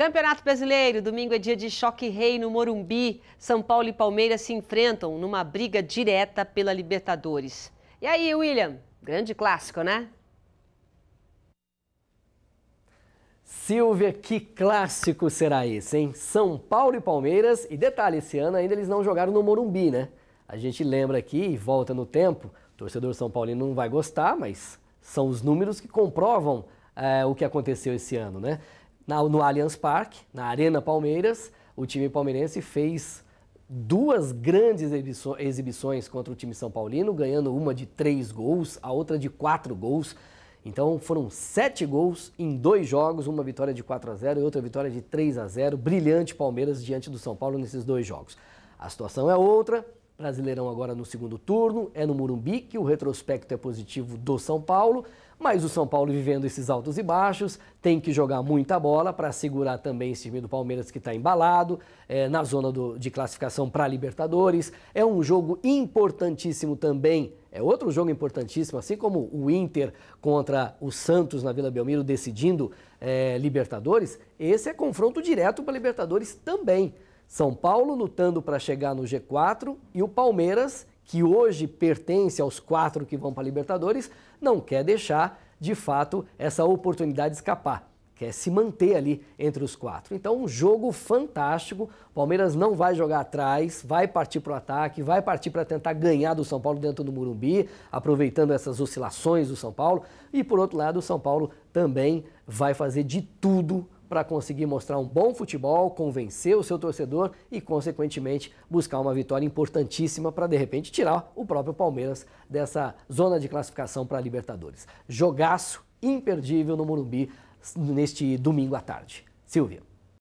Campeonato Brasileiro, domingo é dia de choque rei no Morumbi. São Paulo e Palmeiras se enfrentam numa briga direta pela Libertadores. E aí, William? Grande clássico, né? Silvia, que clássico será esse, hein? São Paulo e Palmeiras. E detalhe, esse ano ainda eles não jogaram no Morumbi, né? A gente lembra aqui e volta no tempo. O torcedor São Paulino não vai gostar, mas são os números que comprovam é, o que aconteceu esse ano, né? na, no Allianz Parque, na Arena Palmeiras, o time palmeirense fez duas grandes exibições contra o time São Paulino, ganhando uma de três gols, a outra de quatro gols. Então foram sete gols em dois jogos, uma vitória de 4 a 0 e outra vitória de 3 a 0 Brilhante Palmeiras diante do São Paulo nesses dois jogos. A situação é outra, Brasileirão agora no segundo turno, é no Murumbi que o retrospecto é positivo do São Paulo, mas o São Paulo vivendo esses altos e baixos, tem que jogar muita bola para segurar também esse time do Palmeiras que está embalado, é, na zona do, de classificação para Libertadores. É um jogo importantíssimo também, é outro jogo importantíssimo, assim como o Inter contra o Santos na Vila Belmiro decidindo é, Libertadores, esse é confronto direto para Libertadores também. São Paulo lutando para chegar no G4 e o Palmeiras, que hoje pertence aos quatro que vão para a Libertadores, não quer deixar, de fato, essa oportunidade escapar. Quer se manter ali entre os quatro. Então, um jogo fantástico. Palmeiras não vai jogar atrás, vai partir para o ataque, vai partir para tentar ganhar do São Paulo dentro do Murumbi, aproveitando essas oscilações do São Paulo. E, por outro lado, o São Paulo também vai fazer de tudo para conseguir mostrar um bom futebol, convencer o seu torcedor e, consequentemente, buscar uma vitória importantíssima para, de repente, tirar o próprio Palmeiras dessa zona de classificação para a Libertadores. Jogaço imperdível no Morumbi neste domingo à tarde. Silvia.